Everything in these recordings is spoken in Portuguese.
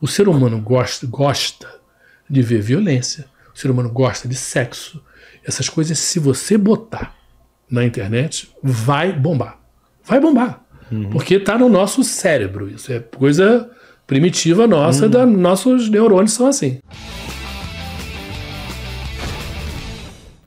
O ser humano gosta, gosta de ver violência, o ser humano gosta de sexo. Essas coisas, se você botar na internet, vai bombar. Vai bombar. Uhum. Porque está no nosso cérebro. Isso é coisa primitiva nossa, uhum. da, nossos neurônios são assim.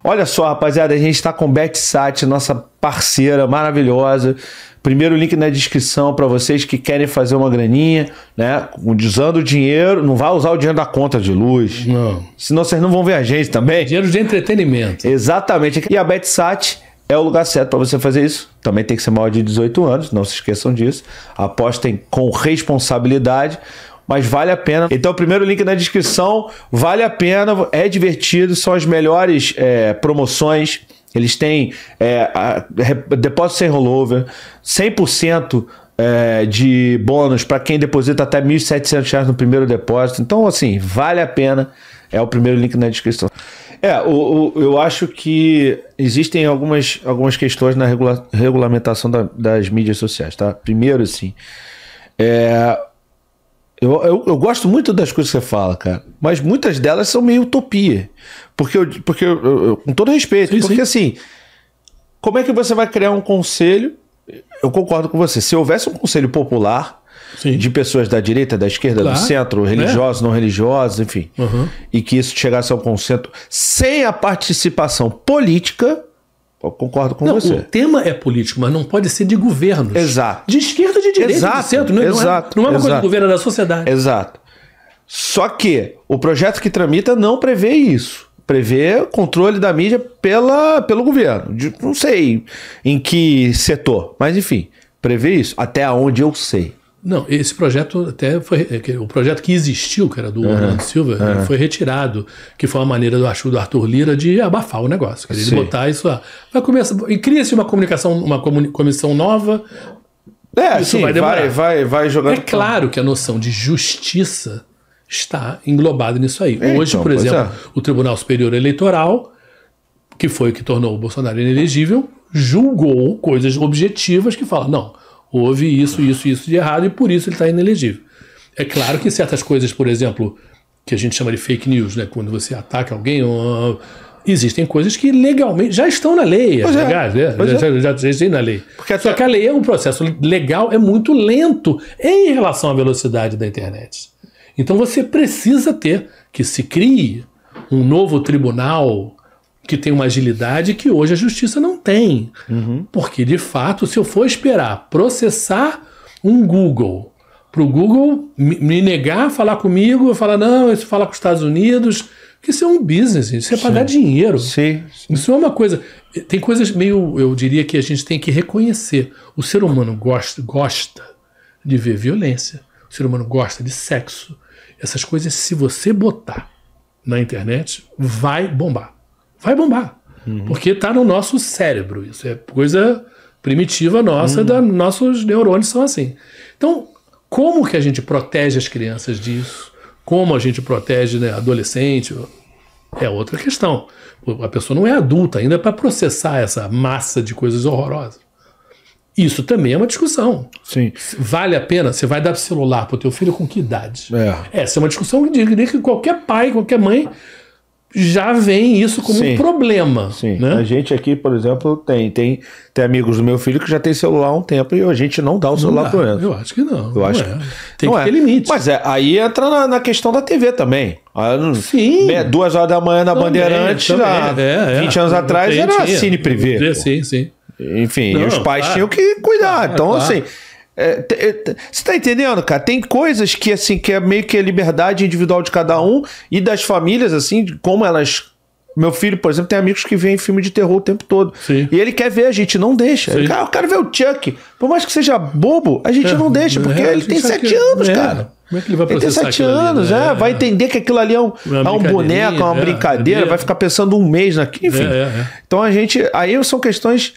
Olha só, rapaziada, a gente está com BetSat, nossa parceira maravilhosa. Primeiro link na descrição para vocês que querem fazer uma graninha, né? Usando o dinheiro, não vá usar o dinheiro da conta de luz. Não. Senão vocês não vão ver a gente também. Dinheiro de entretenimento. Exatamente. E a BetSat é o lugar certo para você fazer isso. Também tem que ser maior de 18 anos, não se esqueçam disso. Apostem com responsabilidade mas vale a pena. Então, primeiro link na descrição, vale a pena, é divertido, são as melhores é, promoções. Eles têm é, a, a, depósito sem rollover, 100% é, de bônus para quem deposita até R$ 1.700 no primeiro depósito. Então, assim, vale a pena. É o primeiro link na descrição. É, o, o, eu acho que existem algumas, algumas questões na regula, regulamentação da, das mídias sociais, tá? Primeiro, assim, é, eu, eu, eu, gosto muito das coisas que você fala, cara, mas muitas delas são meio utopia. Porque, eu, porque eu, com todo respeito, sim, porque sim. assim, como é que você vai criar um conselho? Eu concordo com você. Se houvesse um conselho popular sim. de pessoas da direita, da esquerda, claro. do centro, né? religiosos, é. não religiosos, enfim, uhum. e que isso chegasse ao consenso sem a participação política, eu concordo com não, você. O tema é político, mas não pode ser de governo. Exato. De esquerda, de direita, exato, de centro. Não, exato, não é, não é, é uma exato. coisa do governo, é da sociedade. Exato. Só que o projeto que tramita não prevê isso. Prevê controle da mídia pela, pelo governo. De, não sei em que setor, mas enfim, prevê isso. Até onde eu sei. Não, esse projeto até foi. É, o projeto que existiu, que era do uhum. Orlando Silva, uhum. foi retirado, que foi uma maneira do, acho, do Arthur Lira de abafar o negócio. Quer ele botar isso. Lá. Vai começar, e cria-se uma comunicação, uma comissão nova. É, isso sim, vai, demorar. vai, vai, vai É claro que a noção de justiça está englobada nisso aí. É, Hoje, então, por exemplo, é. o Tribunal Superior Eleitoral, que foi o que tornou o Bolsonaro inelegível, julgou coisas objetivas que falam, não houve isso, isso, isso de errado e por isso ele está inelegível. É claro que certas coisas, por exemplo, que a gente chama de fake news, né? Quando você ataca alguém, uh, existem coisas que legalmente já estão na lei, legais, é é. né? já, é. já, já, já na lei. Porque Só que a lei é um processo legal, é muito lento em relação à velocidade da internet. Então você precisa ter que se crie um novo tribunal que tem uma agilidade que hoje a justiça não tem. Uhum. Porque, de fato, se eu for esperar processar um Google, para o Google me negar a falar comigo, eu falar, não, isso fala com os Estados Unidos, que isso é um business, isso é para dar dinheiro. Sim, sim. Isso é uma coisa. Tem coisas meio, eu diria que a gente tem que reconhecer. O ser humano gosta, gosta de ver violência, o ser humano gosta de sexo. Essas coisas, se você botar na internet, vai bombar vai bombar. Uhum. Porque está no nosso cérebro. Isso é coisa primitiva nossa, uhum. da, nossos neurônios são assim. Então, como que a gente protege as crianças disso? Como a gente protege né, adolescente? É outra questão. A pessoa não é adulta ainda para processar essa massa de coisas horrorosas. Isso também é uma discussão. Sim. Vale a pena? Você vai dar celular para o teu filho com que idade? É. Essa é uma discussão que, que qualquer pai, qualquer mãe já veem isso como sim, um problema. Sim. Né? A gente aqui, por exemplo, tem, tem, tem amigos do meu filho que já tem celular há um tempo e a gente não dá o celular para eles. Eu acho que não. Eu não acho é. que, tem que é. ter limite. Mas é, aí entra na, na questão da TV também. Ah, sim. Meia, duas horas da manhã na também, também, lá, é, 20 é. anos atrás, era tinha, cine privê. Sim, sim. Enfim, não, e os pais claro. tinham que cuidar. Claro, ah, então, claro. assim é, é, você tá entendendo, cara? Tem coisas que, assim, que é meio que a liberdade individual de cada um e das famílias, assim, como elas. Meu filho, por exemplo, tem amigos que veem filme de terror o tempo todo. Sim. E ele quer ver, a gente não deixa. Cara, eu quero ver o Chuck. Por mais que seja bobo, a gente é, não deixa, porque é, ele tem sete é. anos, cara. Como é que ele vai processar Ele tem sete anos, ali, né? é, vai entender que aquilo ali é um, é um boneco, é uma brincadeira, é, vai ficar pensando um mês naquilo, enfim. Então a gente. Aí são questões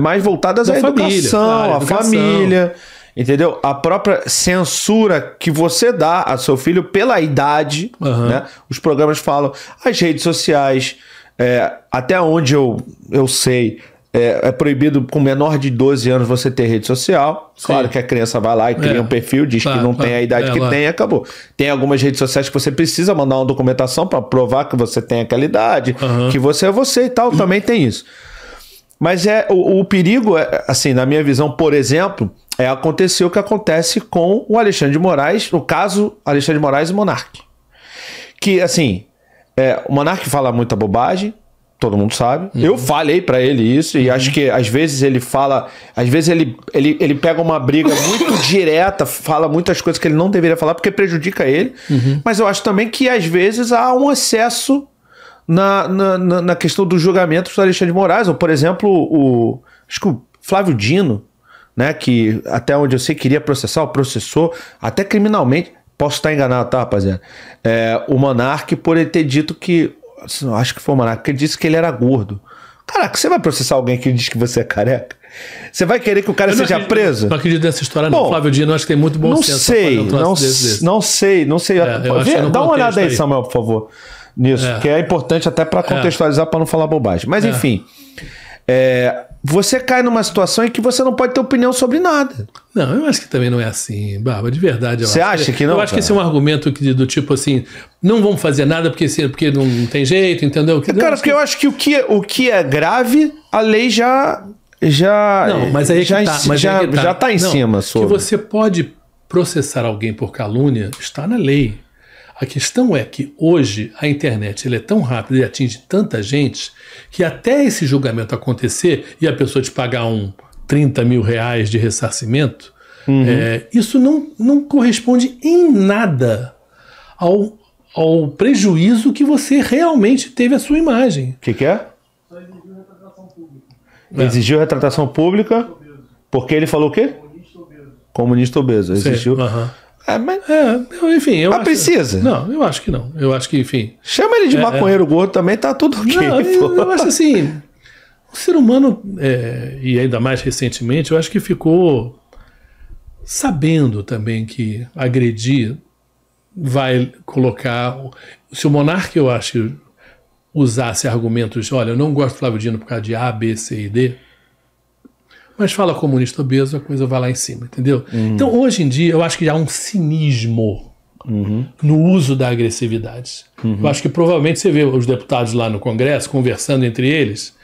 mais voltadas à educação, família, à família entendeu? A própria censura que você dá a seu filho pela idade, uhum. né? Os programas falam, as redes sociais, é, até onde eu, eu sei, é, é, proibido com menor de 12 anos você ter rede social. Sim. Claro que a criança vai lá e cria é. um perfil, diz tá, que não tá, tem a idade é, que lá. tem, acabou. Tem algumas redes sociais que você precisa mandar uma documentação para provar que você tem aquela idade, uhum. que você é você e tal, também tem isso. Mas é o, o perigo, é, assim, na minha visão, por exemplo, é, aconteceu o que acontece com o Alexandre de Moraes, no caso, Alexandre de Moraes e Monarque. Que, assim, é, o Monarque fala muita bobagem, todo mundo sabe. Uhum. Eu falei para ele isso e uhum. acho que às vezes ele fala, às vezes ele, ele, ele pega uma briga muito direta, fala muitas coisas que ele não deveria falar porque prejudica ele. Uhum. Mas eu acho também que às vezes há um excesso na, na, na, na questão dos julgamentos do Alexandre de Moraes, ou por exemplo, o acho que o Flávio Dino né? Que até onde eu sei queria processar, o processou, até criminalmente. Posso estar enganado, tá, rapaziada? É, o Monark, por ele ter dito que. Assim, acho que foi o Monark, que ele disse que ele era gordo. Caraca, você vai processar alguém que diz que você é careca? Você vai querer que o cara seja acredito, preso? Não acredito nessa história, Bom, não. Flávio Dino, acho que tem muito bom não senso. Sei, um não, desse, não sei, não sei, não sei. É, dá uma olhada aí, aí, Samuel, por favor, nisso, é. que é importante até para é. contextualizar, é. para não falar bobagem. Mas, é. enfim, você cai numa situação em que você não pode ter opinião sobre nada. Não, eu acho que também não é assim, Barba, de verdade. Você acha que não? Eu acho que esse é um argumento que, do tipo assim, não vão fazer nada porque, porque não tem jeito, entendeu? Que, cara, porque eu acho que o que, é, o que é grave, a lei já. já não, mas aí é já, está já, é tá. já tá em não, cima. Sobre. Que você pode processar alguém por calúnia, está na lei. A questão é que hoje a internet é tão rápida e atinge tanta gente que até esse julgamento acontecer e a pessoa te pagar um 30 mil reais de ressarcimento, uhum. é, isso não, não corresponde em nada ao, ao prejuízo que você realmente teve à sua imagem. O que, que é? pública. É. Exigiu retratação pública porque ele falou o quê? Comunista obeso. Comunista obeso. Exigiu. Sim, uh -huh. É, mas. É, enfim, eu. Ah, acho, precisa? Não, eu acho que não. Eu acho que, enfim. Chama ele de é, é. maconheiro é, gordo também, tá tudo ok. Não, eu, eu, acho assim. O ser humano, é, e ainda mais recentemente, eu acho que ficou sabendo também que agredir vai colocar. Se o monarca, eu acho, usasse argumentos, olha, eu não gosto do Flávio Dino por causa de A, B, C e D, mas fala comunista obeso, a coisa vai lá em cima, entendeu? Uhum. Então, hoje em dia, eu acho que há um cinismo uhum. no uso da agressividade. Uhum. Eu acho que provavelmente você vê os deputados lá no Congresso conversando entre eles.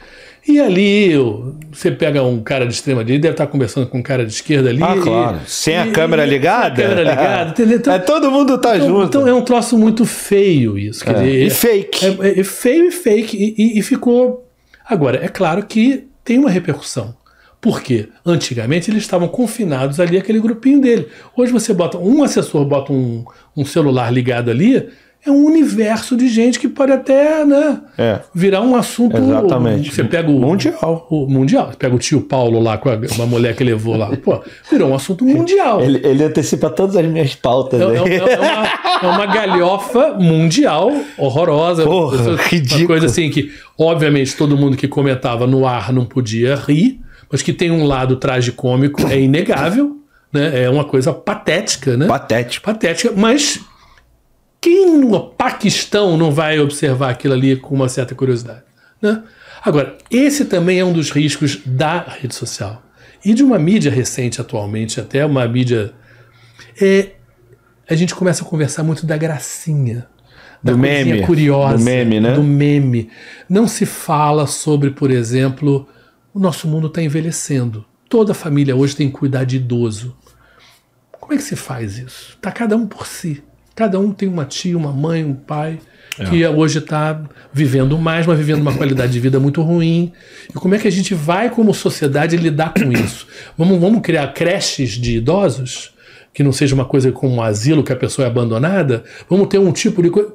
E ali, você pega um cara de extrema direita, deve estar conversando com um cara de esquerda ali. Ah, claro. sem, e, a câmera ligada? Sem a câmera ligada, é. entendeu? Então, é, todo mundo tá então, junto. Então é um troço muito feio isso. É. Dizer, e fake. É, é, é feio e fake. e ficou. Agora, é claro que tem uma repercussão. Porque antigamente eles estavam confinados ali aquele grupinho dele. Hoje você bota um assessor, bota um, um celular ligado ali, é um universo de gente que pode até né, é. virar um assunto. Exatamente. Você pega o mundial. O mundial. Você pega o tio Paulo lá com a, uma mulher que levou lá. Pô, virou um assunto mundial. Ele, ele antecipa todas as minhas pautas. É, né? é, é uma, é uma, galhofa mundial horrorosa. Porra, uma, ridículo. Uma coisa assim que, obviamente, todo mundo que comentava no ar não podia rir mas que tem um lado tragicômico, é inegável, né? É uma coisa patética, né? Patética. Patética, mas quem no Paquistão não vai observar aquilo ali com uma certa curiosidade, né? Agora, esse também é um dos riscos da rede social e de uma mídia recente atualmente, até uma mídia. É, a gente começa a conversar muito da gracinha. Da do meme. curiosa. Do meme, né? Do meme. Não se fala sobre, por exemplo, o nosso mundo está envelhecendo. Toda família hoje tem que cuidar de idoso. Como é que se faz isso? Está cada um por si. Cada um tem uma tia, uma mãe, um pai é. que hoje está vivendo mais, mas vivendo uma qualidade de vida muito ruim. E como é que a gente vai, como sociedade, lidar com isso? Vamos, vamos criar creches de idosos? Que não seja uma coisa como um asilo, que a pessoa é abandonada? Vamos ter um tipo de coisa.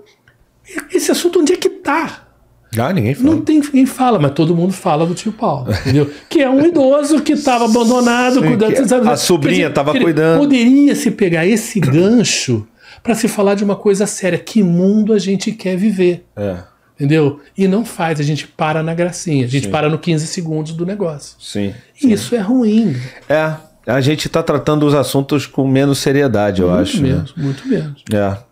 Esse assunto, onde é que está? Ah, ninguém fala. Não tem ninguém fala, mas todo mundo fala do tio Paulo, entendeu? que é um idoso que estava abandonado, Sim, cuidando. Que a sobrinha estava cuidando. Poderia se pegar esse gancho para se falar de uma coisa séria. Que mundo a gente quer viver? É. Entendeu? E não faz, a gente para na gracinha, a gente Sim. para no 15 segundos do negócio. Sim. E isso é ruim. É, a gente está tratando os assuntos com menos seriedade, muito eu acho. Muito né? menos, né? muito menos. É.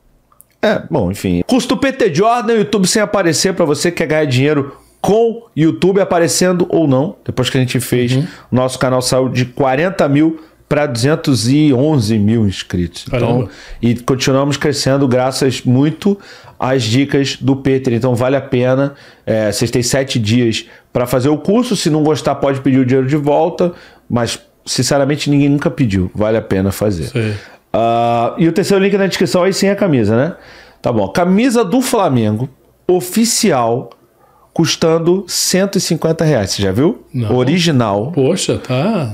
É, bom, enfim. Custo PT Jordan, YouTube sem aparecer para você que quer ganhar dinheiro com YouTube aparecendo ou não. Depois que a gente fez, uhum. nosso canal saiu de 40 mil para 211 mil inscritos. Então, e continuamos crescendo graças muito às dicas do Peter. Então vale a pena. É, vocês têm sete dias para fazer o curso. Se não gostar, pode pedir o dinheiro de volta. Mas sinceramente ninguém nunca pediu. Vale a pena fazer. Sim. Uh, e o terceiro link na descrição aí sim é a camisa, né? Tá bom. Camisa do Flamengo, oficial, custando 150 reais. Você já viu? Não. Original. Poxa, tá.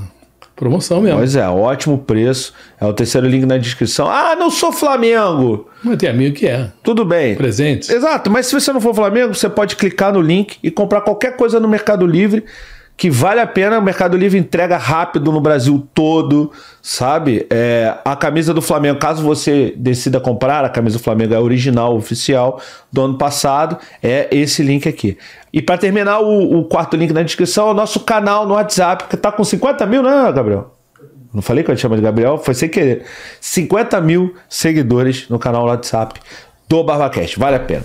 Promoção mesmo. Pois é, ótimo preço. É o terceiro link na descrição. Ah, não sou Flamengo! Mas tem amigo que é. Tudo bem. Presente. Exato, mas se você não for Flamengo, você pode clicar no link e comprar qualquer coisa no Mercado Livre que vale a pena. O Mercado Livre entrega rápido no Brasil todo, sabe? É, a camisa do Flamengo, caso você decida comprar, a camisa do Flamengo é original, oficial, do ano passado, é esse link aqui. E para terminar, o, o, quarto link na descrição é o nosso canal no WhatsApp, que tá com 50 mil, né, Gabriel? Não falei que eu te chamo de Gabriel, foi sem querer. 50 mil seguidores no canal no WhatsApp do BarbaCast, vale a pena.